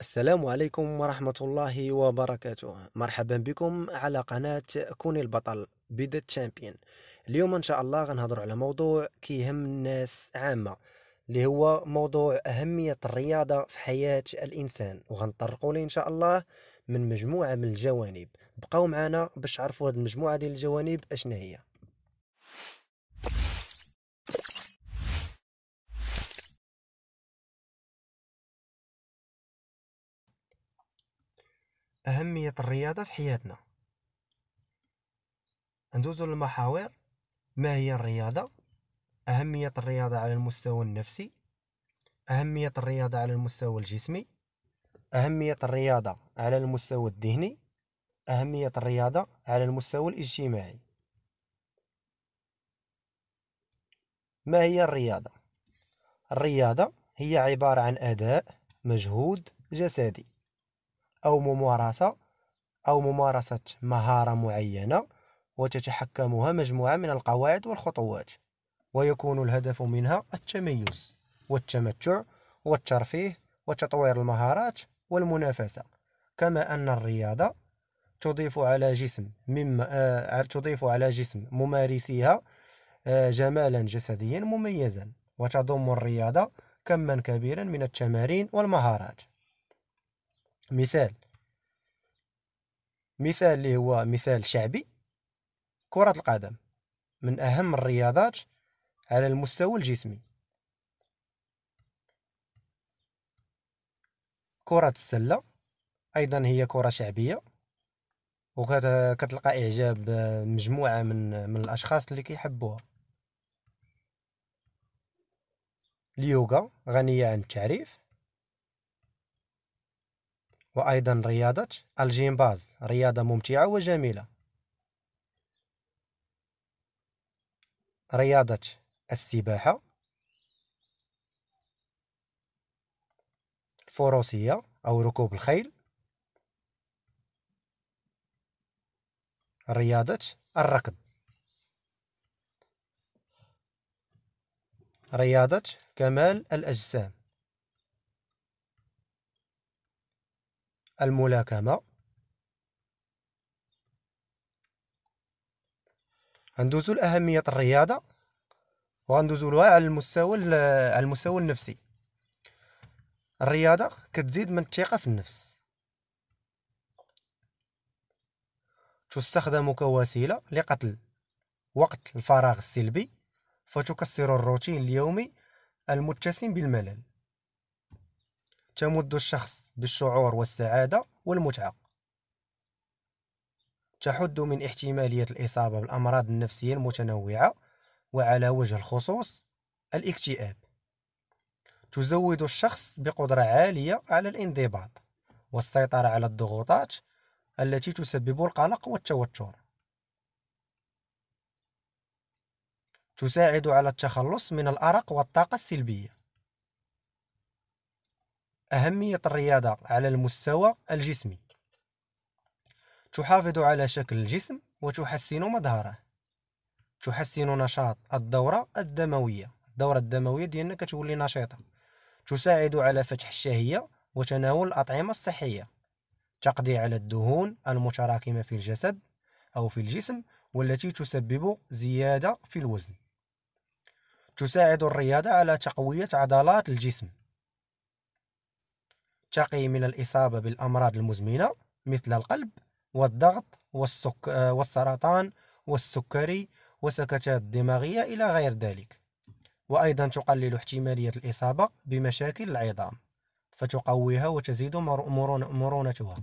السلام عليكم ورحمة الله وبركاته مرحبا بكم على قناة كون البطل بيد تشامبيون اليوم ان شاء الله غنهضر على موضوع كيهم الناس عامة اللي هو موضوع أهمية الرياضة في حياة الإنسان وغنطرقوا ليه إن شاء الله من مجموعة من الجوانب بقاو معنا باش تعرفوا هذه المجموعة ديال الجوانب أشنا هي أهمية الرياضة في حياتنا ندوزو للمحاور ما هي الرياضة أهمية الرياضة على المستوى النفسي أهمية الرياضة على المستوى الجسمي أهمية الرياضة على المستوى الذهني أهمية الرياضة على المستوى الاجتماعي ما هي الرياضة؟ الرياضة هي عبارة عن أداء مجهود جسدي أو ممارسة أو ممارسة مهارة معينة وتتحكمها مجموعة من القواعد والخطوات ويكون الهدف منها التميز والتمتع والترفيه وتطوير المهارات والمنافسة كما أن الرياضة تضيف على جسم مما آه، تضيف على جسم ممارسيها آه، جمالا جسديا مميزا وتضم الرياضة كما كبيرا من التمارين والمهارات مثال مثال اللي هو مثال شعبي كرة القدم من أهم الرياضات على المستوى الجسمي كرة السلة أيضا هي كرة شعبية وكتلقى إعجاب آه، مجموعة من, من الأشخاص اللي كيحبوها اليوغا غنية عن التعريف وأيضا رياضة الجيمباز رياضة ممتعة وجميلة رياضة السباحة الفروسية أو ركوب الخيل رياضة الركض رياضة كمال الأجسام الملاكمة غندوزو لأهمية الرياضة وغندوزو على المستوى على المستوى النفسي الرياضة كتزيد من الثقة في النفس تستخدم كوسيلة لقتل وقت الفراغ السلبي فتكسر الروتين اليومي المتسم بالملل تمد الشخص بالشعور والسعادة والمتعة تحد من احتمالية الإصابة بالأمراض النفسية المتنوعة وعلى وجه الخصوص الاكتئاب تزود الشخص بقدرة عالية على الانضباط والسيطرة على الضغوطات التي تسبب القلق والتوتر تساعد على التخلص من الأرق والطاقة السلبية أهمية الرياضة على المستوى الجسمي تحافظ على شكل الجسم وتحسن مظهره تحسن نشاط الدورة الدموية الدورة الدموية ديالنا كتولي نشيطة تساعد على فتح الشهية وتناول الأطعمة الصحية تقضي على الدهون المتراكمة في الجسد أو في الجسم والتي تسبب زيادة في الوزن تساعد الرياضة على تقوية عضلات الجسم تقي من الإصابة بالأمراض المزمنة مثل القلب والضغط والسك... آه، والسرطان والسكري وسكتات الدماغية إلى غير ذلك وأيضا تقلل احتمالية الإصابة بمشاكل العظام فتقويها وتزيد مرونتها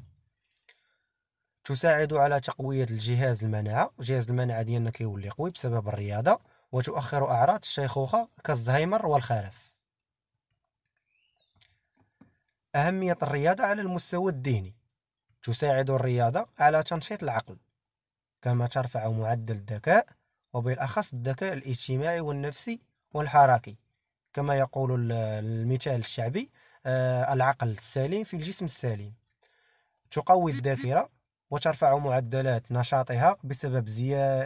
تساعد على تقوية الجهاز المناعة جهاز المناعة ديالنا كيولي قوي بسبب الرياضة وتؤخر أعراض الشيخوخة كالزهايمر والخرف أهمية الرياضة على المستوى الذهني تساعد الرياضة على تنشيط العقل كما ترفع معدل الذكاء وبالأخص الذكاء الاجتماعي والنفسي والحركي كما يقول المثال الشعبي آه، العقل السليم في الجسم السليم تقوي الذاكرة وترفع معدلات نشاطها بسبب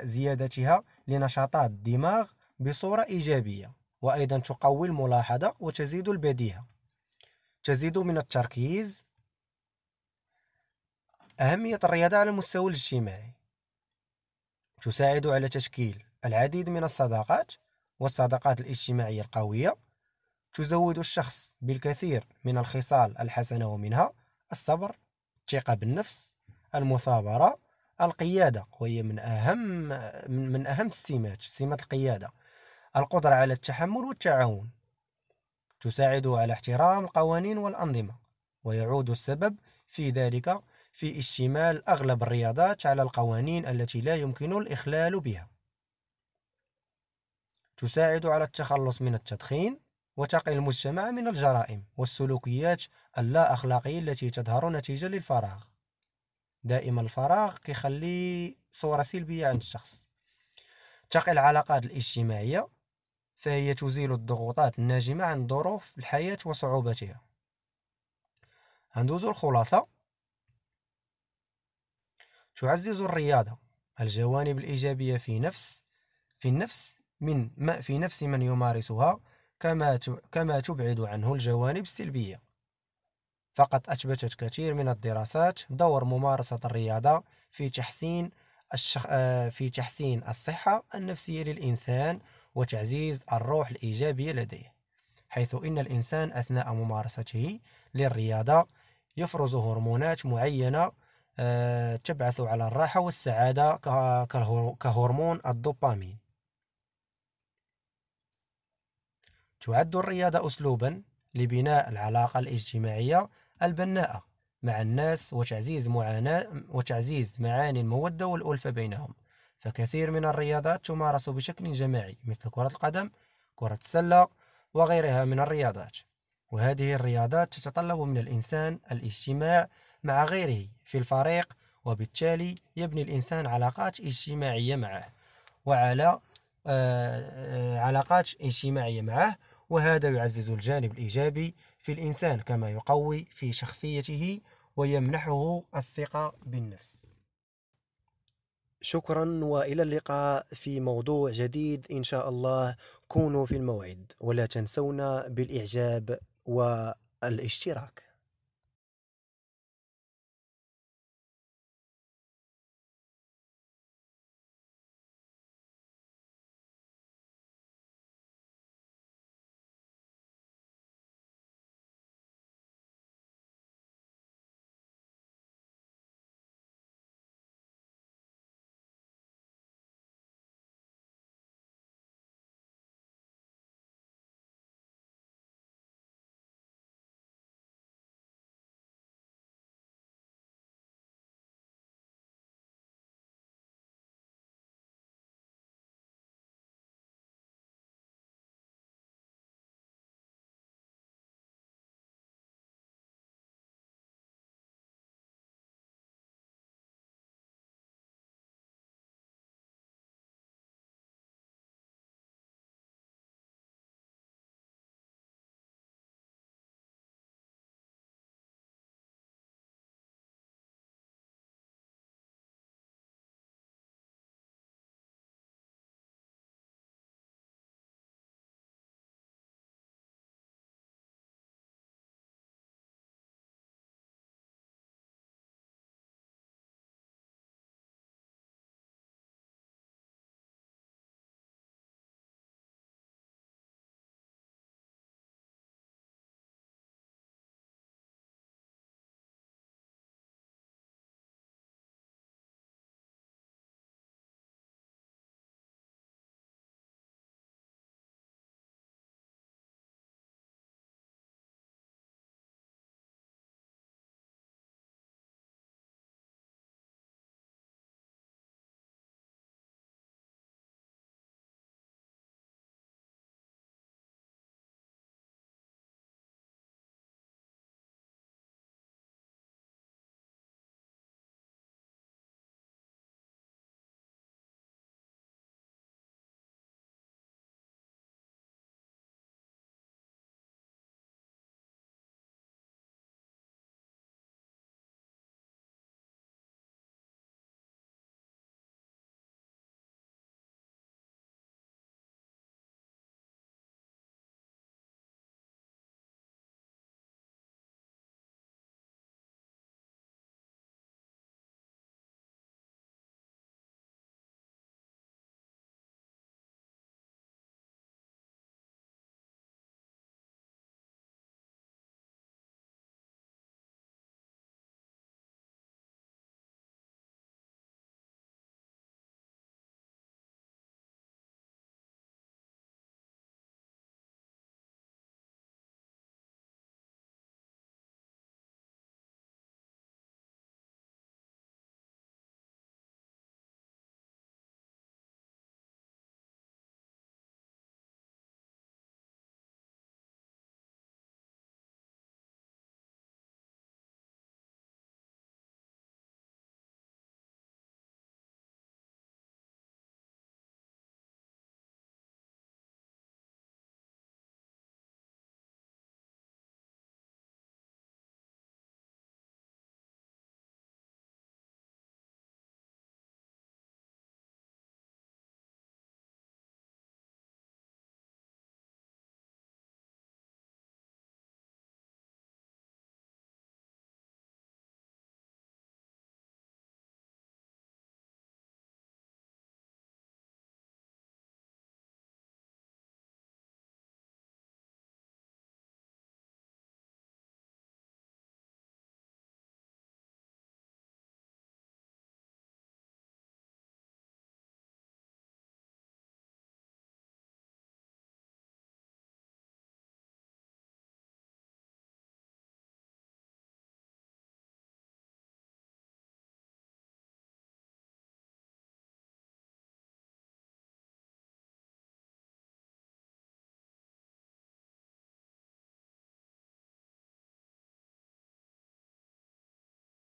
زيادتها لنشاطات الدماغ بصورة إيجابية وأيضا تقوي الملاحظة وتزيد البديهة تزيد من التركيز أهمية الرياضة على المستوى الاجتماعي تساعد على تشكيل العديد من الصداقات والصداقات الاجتماعية القوية تزود الشخص بالكثير من الخصال الحسنة ومنها الصبر الثقة بالنفس المثابرة القيادة وهي من أهم من أهم السمات سمات القيادة القدرة على التحمل والتعاون تساعده على احترام القوانين والأنظمة ويعود السبب في ذلك في اشتمال أغلب الرياضات على القوانين التي لا يمكن الإخلال بها تساعد على التخلص من التدخين وتقي المجتمع من الجرائم والسلوكيات اللا أخلاقية التي تظهر نتيجة للفراغ دائما الفراغ كيخلي صورة سلبية عند الشخص تقي العلاقات الاجتماعية فهي تزيل الضغوطات الناجمة عن ظروف الحياة وصعوباتها هندوز الخلاصة تعزز الرياضة الجوانب الإيجابية في نفس في النفس من ما في نفس من يمارسها كما كما تبعد عنه الجوانب السلبية فقد أثبتت كثير من الدراسات دور ممارسة الرياضة في تحسين الشخ... آه، في تحسين الصحة النفسية للإنسان وتعزيز الروح الإيجابية لديه حيث إن الإنسان أثناء ممارسته للرياضة يفرز هرمونات معينة آه، تبعث على الراحة والسعادة كهرمون الدوبامين تعد الرياضة أسلوبا لبناء العلاقة الاجتماعية البناءة مع الناس وتعزيز معاناة وتعزيز معاني المودة والألفة بينهم فكثير من الرياضات تمارس بشكل جماعي مثل كرة القدم، كرة السلة، وغيرها من الرياضات. وهذه الرياضات تتطلب من الإنسان الاجتماع مع غيره في الفريق، وبالتالي يبني الإنسان علاقات اجتماعية معه، وعلى آه، آه، علاقات اجتماعية معه، وهذا يعزز الجانب الإيجابي في الإنسان كما يقوي في شخصيته ويمنحه الثقة بالنفس. شكرا والى اللقاء في موضوع جديد ان شاء الله كونوا في الموعد ولا تنسونا بالاعجاب والاشتراك